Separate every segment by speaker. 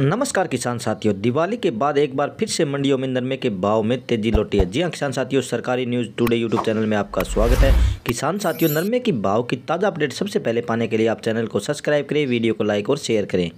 Speaker 1: नमस्कार किसान साथियों दिवाली के बाद एक बार फिर से मंडियों में नरमे के भाव में तेजी लौटी है जी हाँ किसान साथियों सरकारी न्यूज़ टुडे यूट्यूब चैनल में आपका स्वागत है किसान साथियों नरमे की भाव की ताज़ा अपडेट सबसे पहले पाने के लिए आप चैनल को सब्सक्राइब करें वीडियो को लाइक और शेयर करें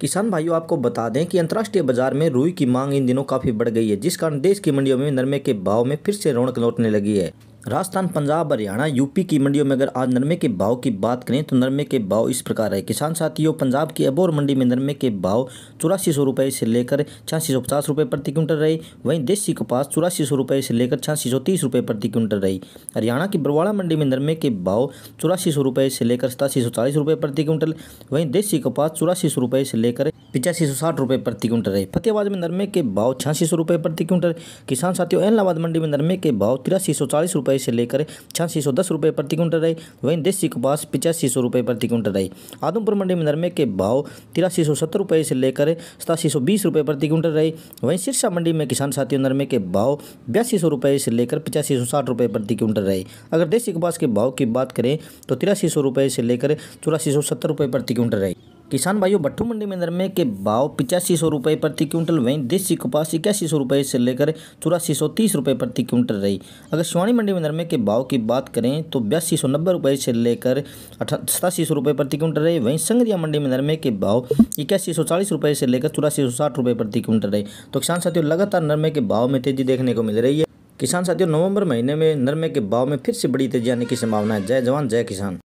Speaker 1: किसान भाइयों आपको बता दें कि अंतर्राष्ट्रीय बाजार में रुई की मांग इन दिनों काफ़ी बढ़ गई है जिस कारण देश की मंडियों में नरमे के भाव में फिर से रौनक लौटने लगी है राजस्थान पंजाब हरियाणा यूपी की मंडियों में अगर आज नरमे के भाव की बात करें तो नरमे के भाव इस प्रकार है किसान साथियों पंजाब की अबोर मंडी में नरमे के भाव चौरासी सौ रुपये से लेकर छियासी सौ पचास रुपये प्रति क्विंटल रहे वहीं देसी कपास चौरासी सौ रुपये से लेकर छियासी सौ तीस रुपये प्रति क्विंटल रही हरियाणा की बरवाड़ा मंडी में नरमे के भाव चौरासी सौ रुपये से लेकर सतासी सौ चालीस रुपये प्रति क्विंटल वहीं देसी कपास चौरासी सौ रुपये से लेकर पिचासी सौ साठ रुपये प्रति क्विंटल है फतेहाबाद में नरमे के भाव छियासी सौ रुपये प्रति क्विंटल किसान साथियों एहलाबाद मंडी में नरमे के भाव तिरासी सौ चालीस रुपये से लेकर छियासी सौ दस रुपये प्रति क्विंटल रहे वहीं देसी कपास पिचासी सौ रुपये प्रति क्विंटल रहे आदमपुर मंडी में नरमे के भाव तिरासी सौ सत्तर रुपये से लेकर सतासी सौ बीस रुपये प्रति क्विंटल रहे वहीं सिरसा मंडी में किसान साथियों नरमे के भाव बयासी सौ रुपये से लेकर पचासी सौ साठ रुपये प्रति क्विंटल रहे अगर देसी कपास के भाव की बात करें तो तिरासी सौ रुपये से लेकर चौरासी सौ सत्तर रुपये प्रति क्विंटल रहे किसान भाइयों भट्टू मंडी में नरमे के भाव पिचासी सौ रुपये प्रति क्विंटल वहीं देसी कपास इक्यासी सौ रुपये से लेकर चौरासी सौ तीस रुपये प्रति क्विंटल रही अगर शिवानी मंडी में नरमे के भाव की बात करें तो बयासी सौ नब्बे रुपये से लेकर सतासी सौ रुपये प्रति क्विंटल रहे वहीं संगरिया मंडी में नरमे के भाव इक्यासी सौ चालीस रुपये से लेकर चौरासी सौ साठ रुपये प्रति क्विंटल रहे तो किसान साथियों लगातार नरमे के भाव में तेजी देखने को मिल रही है किसान साथियों नवंबर महीने में नरमे के भाव में फिर से बड़ी तेजी आने की संभावना है जय जवान जय किसान